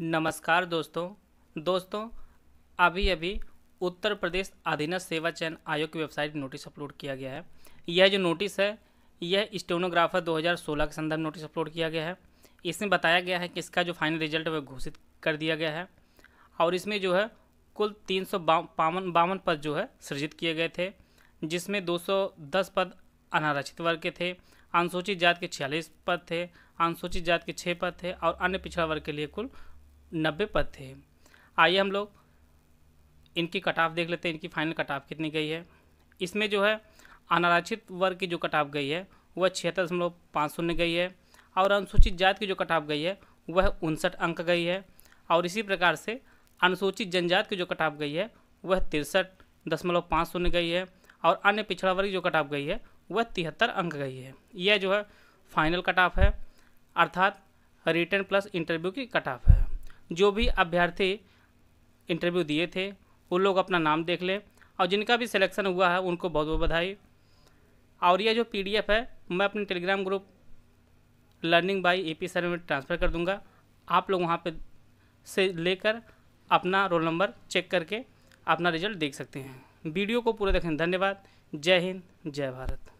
नमस्कार दोस्तों दोस्तों अभी अभी उत्तर प्रदेश अधीनस्थ सेवा चयन आयोग की वेबसाइट नोटिस अपलोड किया गया है यह जो नोटिस है यह स्टेनोग्राफर 2016 के संदर्भ नोटिस अपलोड किया गया है इसमें बताया गया है कि इसका जो फाइनल रिजल्ट है वह घोषित कर दिया गया है और इसमें जो है कुल तीन सौ बावन बावन पद जो है सृजित किए गए थे जिसमें 210 पद अनारक्षित वर्ग के थे अनुसूचित जात के छियालीस पद थे अनुसूचित जात के छः पद थे और अन्य पिछड़ा वर्ग के लिए कुल नब्बे पद थे आइए हम लोग इनकी कटाफ देख लेते हैं इनकी फाइनल कटाफ कितनी गई है इसमें जो है अनारक्षित वर्ग की जो कटाव गई है वह छिहत्तर दशमलव पाँच शून्य गई है और अनुसूचित जाति की जो कटाव गई है वह उनसठ अंक गई है और इसी प्रकार से अनुसूचित जनजाति की जो कटाव गई है वह तिरसठ दशमलव पाँच शून्य गई है और अन्य पिछड़ा वर्ग जो कटाव गई है वह तिहत्तर अंक गई है यह जो है फाइनल कटाफ है अर्थात रिटर्न प्लस इंटरव्यू की कटाफ है जो भी अभ्यर्थी इंटरव्यू दिए थे वो लोग अपना नाम देख लें और जिनका भी सिलेक्शन हुआ है उनको बहुत बहुत बधाई और यह जो पीडीएफ है मैं अपने Telegram group learning by A P sir में ट्रांसफ़र कर दूंगा आप लोग वहाँ पे से लेकर अपना रोल नंबर चेक करके अपना रिजल्ट देख सकते हैं वीडियो को पूरा देखें धन्यवाद जय हिंद जय भारत